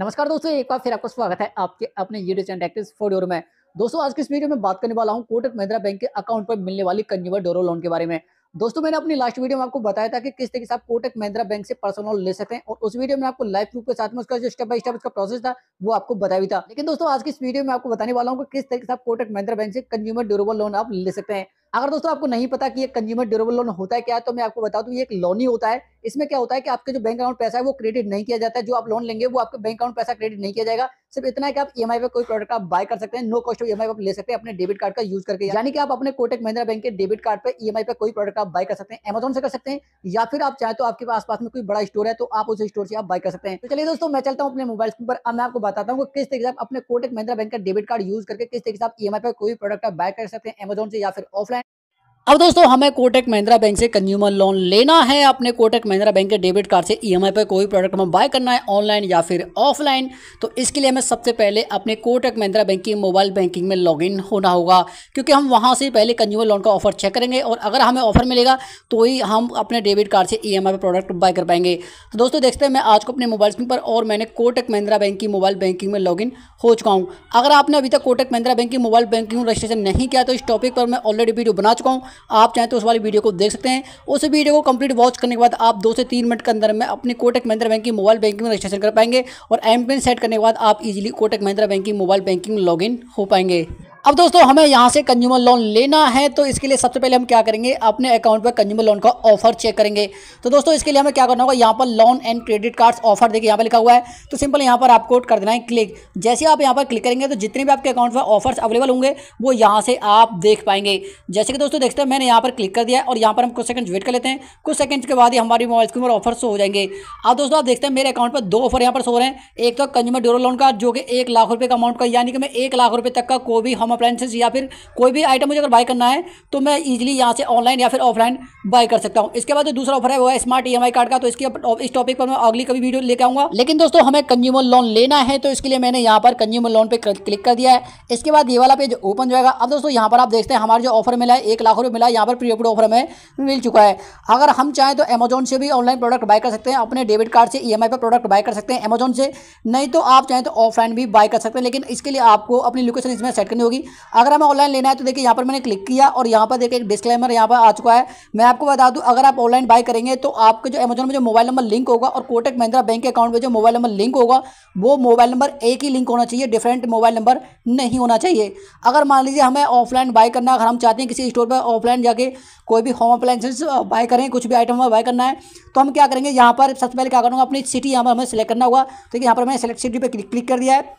नमस्कार दोस्तों एक बार फिर आपका स्वागत है आपके अपने YouTube channel active four door में दोस्तों आज की इस वीडियो में बात करने वाला हूं कोटक महिंद्रा बैंक के अकाउंट पर मिलने वाली कंज्यूमर डोरो लोन के बारे में दोस्तों मैंने अपनी लास्ट वीडियो में आपको बताया था कि किस तरीके से आप कोटक महिंद्रा बैंक से पर्सनल लोन ले सकते हैं और उस वीडियो में आपको लाइव प्रूफ के साथ में उसका जो स्टेप बाय स्टेप उसका प्रोसेस था वो आपको बताया भी था लेकिन दोस्तों आज की इस वीडियो में आपको बताने वाला हूँ कि किस तरीके से आप कोटक महिंद्रा बैंक से कंज्यूमर ड्यूरेबल लोन आप ले सकते हैं अगर दोस्तों आपको नहीं पता कि ये कंज्यूमर ड्यूरेबल लोन होता है क्या तो मैं आपको बता दूं ये एक लोन ही होता है इसमें क्या होता है कि आपके जो बैंक अकाउंट पैसा है वो क्रेडिट नहीं किया जाता है जो आप लोन लेंगे वो आपके बैंक अकाउंट पैसा क्रेडिट नहीं किया जाएगा सिर्फ इतना है कि आप ईएमआई पे कोई प्रोडक्ट आप बाय कर सकते हैं नो कॉस्ट ऑफ ईएमआई आप ले सकते हैं अपने डेबिट कार्ड का यूज करके यानी कि आप अपने कोटक महिंद्रा बैंक के डेबिट कार्ड पर ईएमआई पे कोई प्रोडक्ट आप बाय कर सकते हैं अमेजोन से कर सकते हैं या फिर आप चाहे तो आपके आसपास पास में कोई बड़ा स्टोर है तो आप उस स्टोर से आप बाय कर सकते हैं तो चलिए दोस्तों मैं चलता हूँ अपने मोबाइल स्क्रीन पर मैं आपको बताता हूँ किस तरीके से आप अपने कोटक महिंद्रा बैंक का डेबिट कार्ड यूज करके किस तरीके से आप ईएमआई पर कोई प्रोडक्ट आप बाय कर सकते हैं अमेजोन से या फिर ऑफलाइन अब दोस्तों हमें कोटक महिंद्रा बैंक से कंज्यूमर लोन लेना है अपने कोटक महिंद्रा बैंक के डेबिट कार्ड से ईएमआई e पर कोई प्रोडक्ट हमें बाय करना है ऑनलाइन या फिर ऑफलाइन तो इसके लिए हमें सबसे पहले अपने कोटक महिंद्रा बैंक की मोबाइल बैंकिंग में लॉगिन होना होगा क्योंकि हम वहां से पहले कंज्यूमर लोन का ऑफर चेक करेंगे और अगर हमें ऑफर मिलेगा तो ही हम अपने डेबिट कार्ड से ई एम आई पर प्रोडक्ट बाय कर पाएंगे तो दोस्तों देखते हैं मैं आज को अपने मोबाइल स्क्रीन पर और मैंने कोटक महिंद्रा बैंक की मोबाइल बैंकिंग में लॉगिन हो चुका हूँ अगर आपने अभी तक कोटक महिंद्रा बैंक की मोबाइल बैंकिंग रजिस्ट्रेशन नहीं किया तो इस टॉपिक पर मैं ऑलरेडी वीडियो बना चुका हूँ आप चाहें तो उस वाली वीडियो को देख सकते हैं उस वीडियो को कंप्लीट वॉच करने के बाद आप दो से तीन मिनट के अंदर में अपनी कोटक महिंद्रा बैंक की मोबाइल बैंकिंग में रजिस्ट्रेशन कर पाएंगे और एम सेट करने के बाद आप इजिली कोटक महिंद्रा बैंक की मोबाइल बैंकिंग इन हो पाएंगे अब दोस्तों हमें यहाँ से कंज्यूमर लोन लेना है तो इसके लिए सबसे पहले हम क्या करेंगे अपने अकाउंट पर कंज्यूमर लोन का ऑफर चेक करेंगे तो दोस्तों इसके लिए हमें क्या करना होगा यहाँ पर loan and credit cards offer देखिए यहाँ पर लिखा हुआ है तो सिंपल यहाँ पर आपको कर देना है क्लिक जैसे आप यहाँ पर क्लिक करेंगे तो जितने भी आपके अकाउंट पर ऑफर्स अवेलेबल होंगे वो यहाँ से आप देख पाएंगे जैसे कि दोस्तों देखते हैं मैंने यहाँ पर क्लिक कर दिया और यहाँ पर हम कुछ सेकंड वेट कर लेते हैं कुछ सेकंड के बाद ही हमारी मोबाइल स्क्रीन पर ऑफर शो हो जाएंगे अब दोस्तों आप देखते हैं मेरे अकाउंट पर दो ऑफर यहाँ पर शो रहे हैं एक तो कंज्यूमर ड्यूरो लोन का जो कि एक लाख रुपये का अमाउंट का यानी कि मैं एक लाख रुपये तक का कोई भी हम अप्लाइंसेज या फिर कोई भी आइटम मुझे अगर बाय करना है तो मैं ईजिली यहाँ से ऑनलाइन या फिर ऑफलाइन बाय कर सकता हूँ इसके बाद जो दूसरा ऑफर है वो है स्मार्ट ई कार्ड का तो इसके इस टॉपिक पर मैं अगली कभी वीडियो लेकर आऊँगा लेकिन दोस्तों हमें कंज्यूमर लोन लेना है तो इसके लिए मैंने यहाँ पर कंज्यूमर लोन पर क्लिक कर दिया है इसके बाद ये वाला पेज ओपन जाएगा अब दोस्तों यहाँ पर आप देखते हैं हमारा जो ऑफर मिला है एक लाख रुपये मिला है यहाँ पर प्री अप्रूव ऑफर हमें मिल चुका है अगर हम चाहें तो अमेजोन से भी ऑनलाइन प्रोडक्ट बाय कर सकते हैं अपने डेबिट कार्ड से ई e पर प्रोडक्ट बाय कर सकते हैं अमेजोन से नहीं तो आप चाहें तो ऑफलाइन भी बाय कर सकते हैं लेकिन इसके लिए आपको अपनी लोकेशन इसमें सेट करनी होगी अगर हमें ऑनलाइन लेना है तो देखिए यहाँ पर मैंने क्लिक किया और यहाँ पर देखिए एक डिस्क्लेमर यहाँ पर आ चुका है मैं आपको बता दूँ अगर आप ऑनलाइन बाय करेंगे तो आपके जो अमेजोन में जो मोबाइल नंबर लिंक होगा और कोटक महिंद्रा बैंक के अकाउंट में जो मोबाइल नंबर लिंक होगा वो मोबाइल नंबर एक ही लिंक होना चाहिए डिफरेंट मोबाइल नंबर नहीं होना चाहिए अगर मान लीजिए हमें ऑफलाइन बाय करना अगर हम चाहते हैं किसी स्टोर पर ऑफलाइन जाके कोई भी होम अप्लाइंसेस बाय करें कुछ भी आइटम बाय करना है तो हम क्या करेंगे यहाँ पर सबसे पहले क्या करूँगा अपनी सिटी यहाँ पर हमें सेलेक्ट करना होगा तो यहाँ पर मैंने सेलेक्ट सिटी पर क्लिक कर दिया है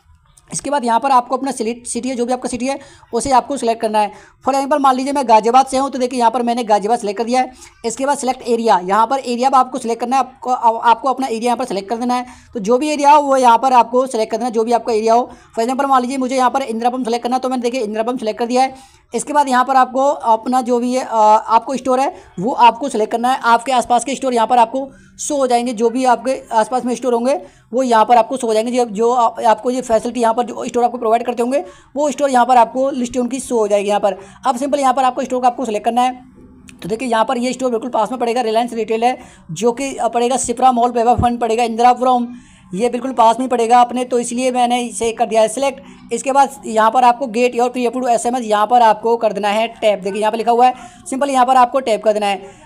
इसके बाद यहाँ पर आपको अपना सिटी है जो भी आपका सिटी है उसे आपको सिलेक्ट करना है फॉर एग्जाम्पल मान लीजिए मैं गाजियाबाद से हूँ तो देखिए यहाँ पर मैंने गाजियाबाद सेलेक्ट कर दिया है इसके बाद सिलेक्ट एरिया यहाँ पर एरिया आपको सिलेक्ट करना है आपको आपको अपना एरिया यहाँ पर सिलेक्ट कर देना है तो जो भी एरिया हो वो यहाँ पर आपको सेलेक्ट कर देना है जो भी आपका एरिया हो फॉर एग्जाम्पल मान लीजिए मुझे यहाँ पर इंदिरापम सेलेक्ट करना तो मैंने देखिए इंदिरापम सेलेक्ट कर दिया है इसके बाद यहाँ पर आपको अपना जो भी है आपको स्टोर है वो आपको सेलेक्ट करना है आपके आसपास के स्टोर यहाँ पर आपको शो हो जाएंगे जो भी आपके आसपास में स्टोर होंगे वो यहाँ पर आपको शो हो जाएंगे जो जो आप, आपको ये फैसिलिटी यहाँ पर जो स्टोर आपको प्रोवाइड करते होंगे वो स्टोर यहाँ पर आपको लिस्ट उनकी शो हो जाएगी यहाँ पर अब सिंपल यहाँ पर आपको स्टोर का आपको सेलेक्ट करना है तो देखिए यहाँ पर ये स्टोर बिल्कुल पास में पड़ेगा रिलायंस रिटेल है जो कि पड़ेगा सिपरा मॉल पेवा फंड पड़ेगा इंदिरा ये बिल्कुल पास में पड़ेगा अपने तो इसलिए मैंने इसे कर दिया है सिलेक्ट इसके बाद यहाँ पर आपको गेट योर प्री अप्रूव एस एम यहाँ पर आपको कर देना है टैप देखिए यहाँ पर लिखा हुआ है सिंपल यहाँ पर आपको टैप कर देना है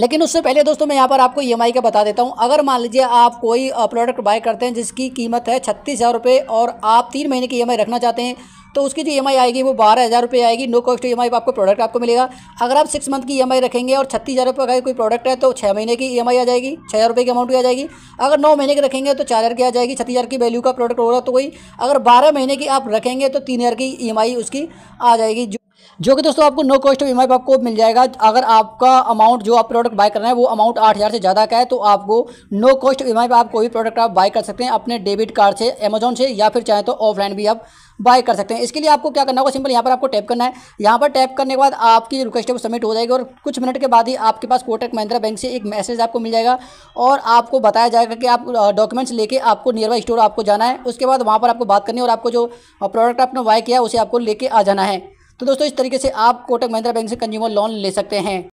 लेकिन उससे पहले दोस्तों मैं यहाँ पर आपको ई e का बता देता हूँ अगर मान लीजिए आप कोई प्रोडक्ट बाय करते हैं जिसकी कीमत है छत्तीस हज़ार रुपये और आप तीन महीने की ई e रखना चाहते हैं तो उसकी जो ई e आएगी वो बारह हज़ार रुपये आएगी नो कॉस्ट ई एम आपको प्रोडक्ट आपको मिलेगा अगर आप सिक्स मंथ की ई e रखेंगे और छत्तीस हज़ार रुपये का कोई प्रोडक्ट है तो छः महीने की ई e आ जाएगी छः हज़ार रुपये की अमाउंट की आ जाएगी अगर नौ महीने की रखेंगे तो चार हज़ार की आ जाएगी छत्तीस हज़ार की वैल्यू का प्रोडक्ट होगा तो कोई अगर बारह महीने की आप रखेंगे तो तीन हज़ार की ई उसकी आ जाएगी जो कि दोस्तों आपको नो कॉस्ट ऑफ ई आपको मिल जाएगा अगर आपका अमाउंट जो आप प्रोडक्ट बाय करना है वो अमाउंट आठ हज़ार से ज़्यादा का है तो आपको नो कॉस्ट ऑफ ई आप कोई भी प्रोडक्ट आप बाय कर सकते हैं अपने डेबिट कार्ड से अमेजोन से या फिर चाहे तो ऑफलाइन भी आप बाय कर सकते हैं इसके लिए आपको क्या करना होगा सिंपल यहाँ पर आपको टैप करना है यहाँ पर टैप करने के बाद आपकी रिक्वेस्ट सबमिट हो जाएगी और कुछ मिनट के बाद ही आपके पास कोटक महिंद्रा बैंक से एक मैसेज आपको मिल जाएगा और आपको बताया जाएगा कि आप डॉक्यूमेंट्स लेके आपको नियर बाई स्टोर आपको जाना है उसके बाद वहाँ पर आपको बात करनी है और आपको जो प्रोडक्ट आपने बाय किया उसे आपको लेके आ जाना है तो दोस्तों इस तरीके से आप कोटक महिंद्रा बैंक से कंज्यूमर लोन ले सकते हैं